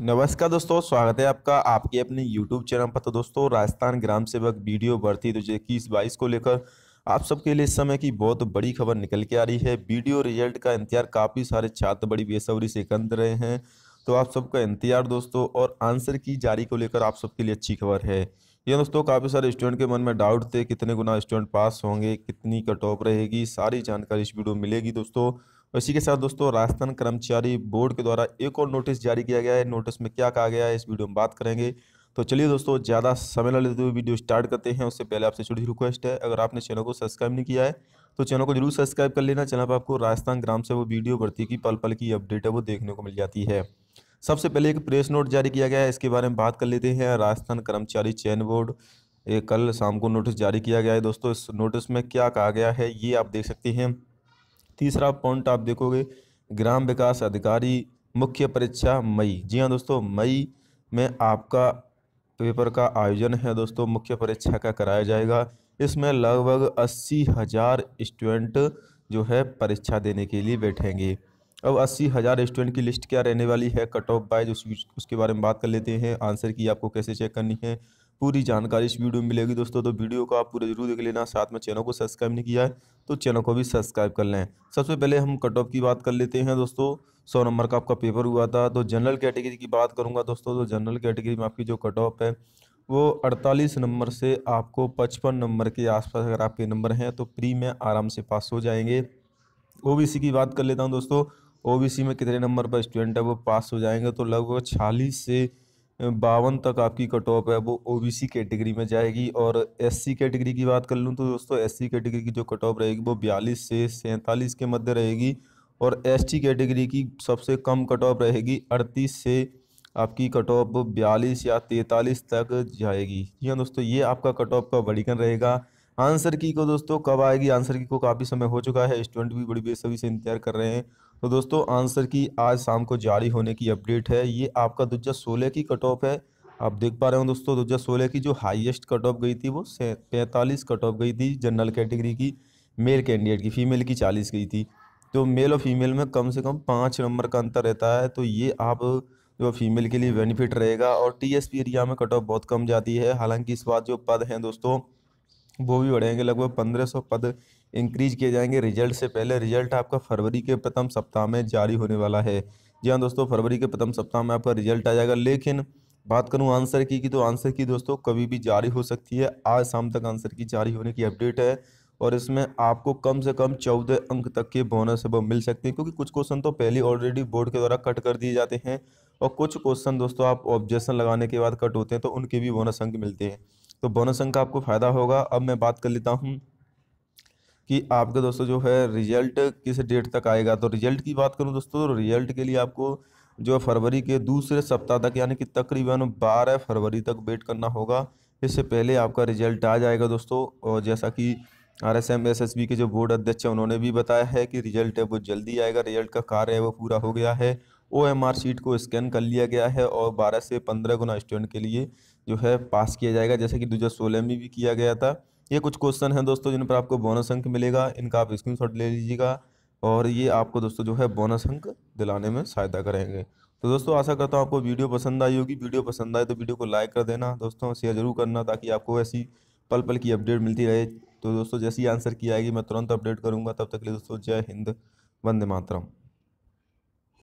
नमस्कार दोस्तों स्वागत है आपका आपके अपने यूट्यूब चैनल पर तो दोस्तों राजस्थान ग्राम सेवक वीडियो भर्ती दो इक्कीस बाईस को लेकर आप सबके लिए इस समय की बहुत बड़ी खबर निकल के आ रही है वीडियो रिजल्ट का इंतजार काफ़ी सारे छात्र बड़ी बेसब्री से कंध रहे हैं तो आप सबका इंतजार दोस्तों और आंसर की जारी को लेकर आप सबके लिए अच्छी खबर है ये दोस्तों काफ़ी सारे स्टूडेंट के मन में डाउट थे कितने गुना स्टूडेंट पास होंगे कितनी कट ऑफ रहेगी सारी जानकारी इस वीडियो मिलेगी दोस्तों इसी के साथ दोस्तों राजस्थान कर्मचारी बोर्ड के द्वारा एक और नोटिस जारी किया गया है नोटिस में क्या कहा गया है इस वीडियो में बात करेंगे तो चलिए दोस्तों ज़्यादा समय ना लेते हुए वीडियो स्टार्ट करते हैं उससे पहले आपसे छोटी रिक्वेस्ट है अगर आपने चैनल को सब्सक्राइब नहीं किया है तो चैनल को जरूर सब्सक्राइब कर लेना चैनल पर आपको राजस्थान ग्राम से वो वीडियो भर्ती की पल पल की अपडेट है वो देखने को मिल जाती है सबसे पहले एक प्रेस नोट जारी किया गया है इसके बारे में बात कर लेते हैं राजस्थान कर्मचारी चयन बोर्ड ये कल शाम को नोटिस जारी किया गया है दोस्तों इस नोटिस में क्या कहा गया है ये आप देख सकते हैं तीसरा पॉइंट आप देखोगे ग्राम विकास अधिकारी मुख्य परीक्षा मई जी हाँ दोस्तों मई में आपका पेपर का आयोजन है दोस्तों मुख्य परीक्षा का कराया जाएगा इसमें लगभग अस्सी हज़ार स्टूडेंट जो है परीक्षा देने के लिए बैठेंगे अब अस्सी हज़ार स्टूडेंट की लिस्ट क्या रहने वाली है कट ऑफ बाइज उसके बारे में बात कर लेते हैं आंसर की आपको कैसे चेक करनी है पूरी जानकारी इस वीडियो में मिलेगी दोस्तों तो वीडियो को आप पूरे जरूर देख लेना साथ में चैनल को सब्सक्राइब नहीं किया है तो चैनल को भी सब्सक्राइब कर लें सबसे पहले हम कट ऑफ की बात कर लेते हैं दोस्तों सौ नंबर का आपका पेपर हुआ था तो जनरल कैटेगरी की बात करूँगा दोस्तों तो जनरल कैटेगरी में आपकी जो कट ऑफ है वो अड़तालीस नंबर से आपको पचपन नंबर के आसपास अगर आपके नंबर हैं तो प्री में आराम से पास हो जाएंगे ओ की बात कर लेता हूँ दोस्तों ओ में कितने नंबर पर स्टूडेंट है वो पास हो जाएंगे तो लगभग छियालीस से बावन तक आपकी कट ऑफ है वो ओबीसी कैटेगरी में जाएगी और एससी कैटेगरी की बात कर लूँ तो दोस्तों एससी कैटेगरी की जो कट ऑफ रहेगी वो बयालीस से सैंतालीस के मध्य रहेगी और एसटी कैटेगरी की सबसे कम कट ऑफ रहेगी अड़तीस से आपकी कट ऑफ बयालीस या तैंतालीस तक जाएगी जी हाँ दोस्तों ये आपका कट ऑफ का वर्डिकन रहेगा आंसर की को दोस्तों कब आएगी आंसर की को काफ़ी समय हो चुका है स्टूडेंट भी बड़ी बेसब्री से इंतजार कर रहे हैं तो दोस्तों आंसर की आज शाम को जारी होने की अपडेट है ये आपका दो हज़ार सोलह की कट ऑफ है आप देख पा रहे हो दोस्तों दो हज़ार सोलह की जो हाईएस्ट कट ऑफ गई थी वो पैंतालीस कट ऑफ गई थी जनरल कैटेगरी की मेल कैंडिडेट की फ़ीमेल की चालीस गई थी तो मेल और फीमेल में कम से कम पाँच नंबर का अंतर रहता है तो ये आप जो फीमेल के लिए बेनिफिट रहेगा और टी एरिया में कट ऑफ बहुत कम जाती है हालांकि इस बार जो पद हैं दोस्तों वो भी बढ़ेंगे लगभग पंद्रह सौ पद इंक्रीज किए जाएंगे रिजल्ट से पहले रिजल्ट आपका फरवरी के प्रथम सप्ताह में जारी होने वाला है जी हाँ दोस्तों फरवरी के प्रथम सप्ताह में आपका रिजल्ट आ जाएगा लेकिन बात करूँ आंसर की कि तो आंसर की दोस्तों कभी भी जारी हो सकती है आज शाम तक आंसर की जारी होने की अपडेट है और इसमें आपको कम से कम चौदह अंक तक के बोनस वो मिल सकते हैं क्योंकि कुछ क्वेश्चन तो पहले ऑलरेडी बोर्ड के द्वारा कट कर दिए जाते हैं और कुछ क्वेश्चन दोस्तों आप ऑब्जेक्शन लगाने के बाद कट होते हैं तो उनके भी बोनस अंक मिलते हैं तो बोनस अंक का आपको फ़ायदा होगा अब मैं बात कर लेता हूँ कि आपका दोस्तों जो है रिजल्ट किस डेट तक आएगा तो रिजल्ट की बात करूँ दोस्तों रिजल्ट तो के लिए आपको जो फरवरी के दूसरे सप्ताह तक यानी कि तकरीबन बारह फरवरी तक वेट करना होगा इससे पहले आपका रिजल्ट आ जाएगा दोस्तों और जैसा कि R S M S S B के जो बोर्ड अध्यक्ष हैं उन्होंने भी बताया है कि रिजल्ट है वो जल्दी आएगा रिजल्ट का कार्य है वो पूरा हो गया है ओ एम आर शीट को स्कैन कर लिया गया है और बारह से पंद्रह गुना स्टूडेंट के लिए जो है पास किया जाएगा जैसे कि दो सोलह में भी किया गया था ये कुछ क्वेश्चन हैं दोस्तों जिन पर आपको बोनस अंक मिलेगा इनका आप स्क्रीनशॉट ले लीजिएगा और ये आपको दोस्तों जो है बोनस अंक दिलाने में सहायता करेंगे तो दोस्तों आशा करता हूँ आपको वीडियो पसंद आई होगी वीडियो पसंद आए तो वीडियो को लाइक कर देना दोस्तों शेयर जरूर करना ताकि आपको ऐसी पल पल की अपडेट मिलती रहे तो दोस्तों जैसी आंसर की आएगी मैं तुरंत अपडेट करूँगा तब तक के लिए दोस्तों जय हिंद वंदे मातरम